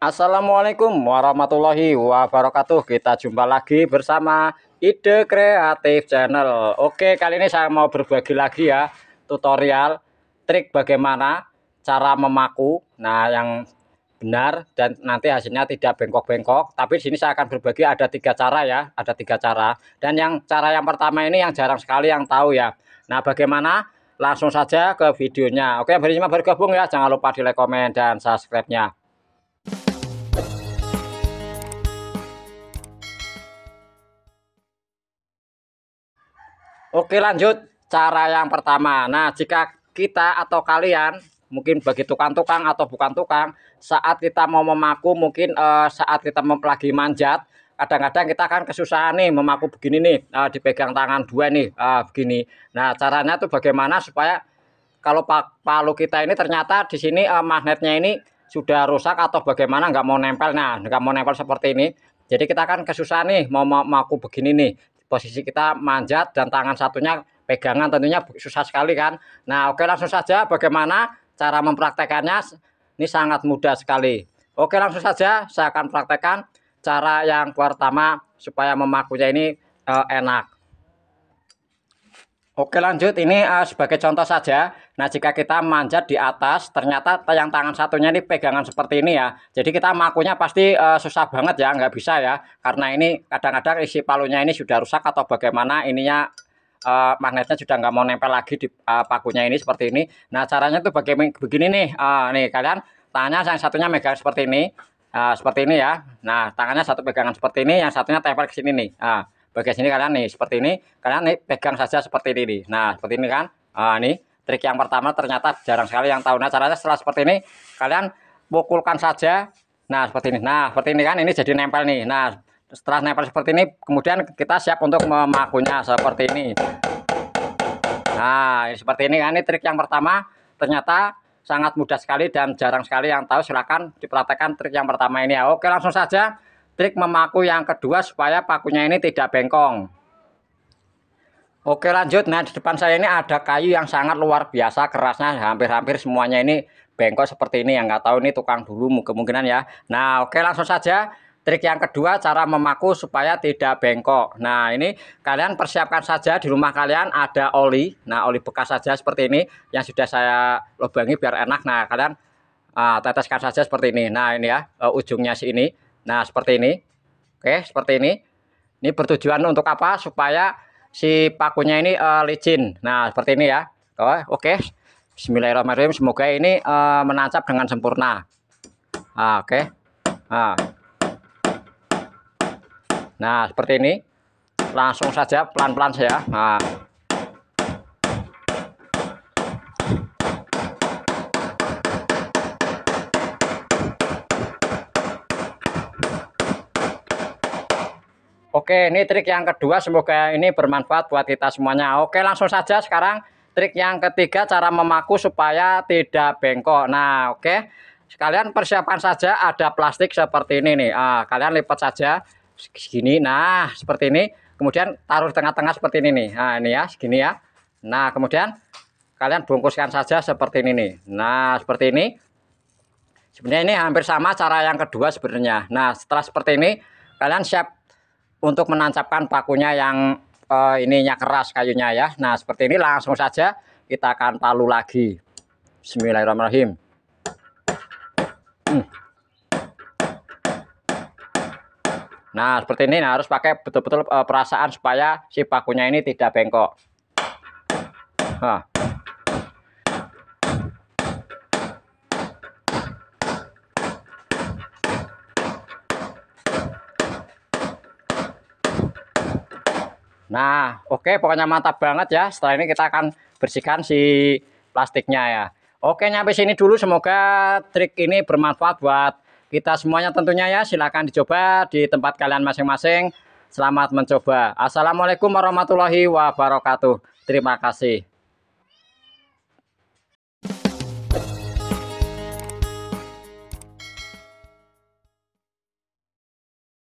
Assalamualaikum warahmatullahi wabarakatuh Kita jumpa lagi bersama Ide Kreatif Channel Oke kali ini saya mau berbagi lagi ya Tutorial Trik bagaimana cara memaku Nah yang benar dan nanti hasilnya tidak bengkok-bengkok tapi di sini saya akan berbagi ada tiga cara ya ada tiga cara dan yang cara yang pertama ini yang jarang sekali yang tahu ya nah bagaimana langsung saja ke videonya oke berima bergabung ya jangan lupa di like komen dan subscribe nya Oke lanjut cara yang pertama. Nah jika kita atau kalian mungkin bagi tukang-tukang atau bukan tukang saat kita mau memaku mungkin uh, saat kita lagi manjat kadang-kadang kita akan kesusahan nih memaku begini nih uh, dipegang tangan dua nih uh, begini. Nah caranya tuh bagaimana supaya kalau palu kita ini ternyata di sini uh, magnetnya ini sudah rusak atau bagaimana nggak mau nempel nah nggak mau nempel seperti ini jadi kita akan kesusahan nih mau memaku begini nih posisi kita manjat dan tangan satunya pegangan tentunya susah sekali kan. Nah oke langsung saja bagaimana cara mempraktekannya ini sangat mudah sekali. Oke langsung saja saya akan praktekkan cara yang pertama supaya memakunya ini eh, enak. Oke lanjut, ini uh, sebagai contoh saja. Nah jika kita manjat di atas, ternyata yang tangan satunya ini pegangan seperti ini ya. Jadi kita makunya pasti uh, susah banget ya, nggak bisa ya. Karena ini kadang-kadang isi palunya ini sudah rusak atau bagaimana ininya uh, magnetnya sudah nggak mau nempel lagi di uh, pakunya ini seperti ini. Nah caranya tuh bagaimana begini nih, uh, nih kalian tangannya yang satunya megang seperti ini, uh, seperti ini ya. Nah tangannya satu pegangan seperti ini, yang satunya tempel ke sini nih. Uh bagian sini kalian nih seperti ini kalian nih pegang saja seperti ini nah seperti ini kan nah, ini trik yang pertama ternyata jarang sekali yang tahu nah caranya setelah seperti ini kalian pukulkan saja nah seperti ini nah seperti ini kan ini jadi nempel nih nah setelah nempel seperti ini kemudian kita siap untuk memakunya seperti ini nah ini seperti ini kan ini trik yang pertama ternyata sangat mudah sekali dan jarang sekali yang tahu silahkan diperhatikan trik yang pertama ini ya oke langsung saja Trik memaku yang kedua supaya pakunya ini tidak bengkong. Oke lanjut, nah di depan saya ini ada kayu yang sangat luar biasa kerasnya, hampir-hampir semuanya ini bengkok seperti ini, yang nggak tahu ini tukang dulu kemungkinan ya. Nah oke langsung saja, trik yang kedua cara memaku supaya tidak bengkok. Nah ini kalian persiapkan saja di rumah kalian ada oli, nah oli bekas saja seperti ini, yang sudah saya lubangi biar enak, nah kalian uh, teteskan saja seperti ini, nah ini ya uh, ujungnya sini. Nah, seperti ini. Oke, seperti ini. Ini bertujuan untuk apa? Supaya si pakunya ini uh, licin. Nah, seperti ini ya. Oke, oh, oke. Bismillahirrahmanirrahim. Semoga ini uh, menancap dengan sempurna. Nah, oke. Nah. nah, seperti ini. Langsung saja pelan-pelan saya. Nah. Oke, ini trik yang kedua. Semoga ini bermanfaat buat kita semuanya. Oke, langsung saja sekarang trik yang ketiga cara memaku supaya tidak bengkok. Nah, oke. Sekalian persiapan saja ada plastik seperti ini nih. Ah, kalian lipat saja segini. Nah, seperti ini. Kemudian taruh tengah-tengah seperti ini nih. Nah, ini ya, segini ya. Nah, kemudian kalian bungkuskan saja seperti ini nih. Nah, seperti ini. Sebenarnya ini hampir sama cara yang kedua sebenarnya. Nah, setelah seperti ini, kalian siap untuk menancapkan pakunya yang uh, ininya keras kayunya ya. Nah, seperti ini langsung saja kita akan palu lagi. Bismillahirrahmanirrahim. Hmm. Nah, seperti ini harus pakai betul-betul eh, perasaan supaya si pakunya ini tidak bengkok. Nah. Nah, oke okay, pokoknya mantap banget ya. Setelah ini kita akan bersihkan si plastiknya ya. Oke, nyampe sini dulu. Semoga trik ini bermanfaat buat kita semuanya tentunya ya. Silahkan dicoba di tempat kalian masing-masing. Selamat mencoba. Assalamualaikum warahmatullahi wabarakatuh. Terima kasih.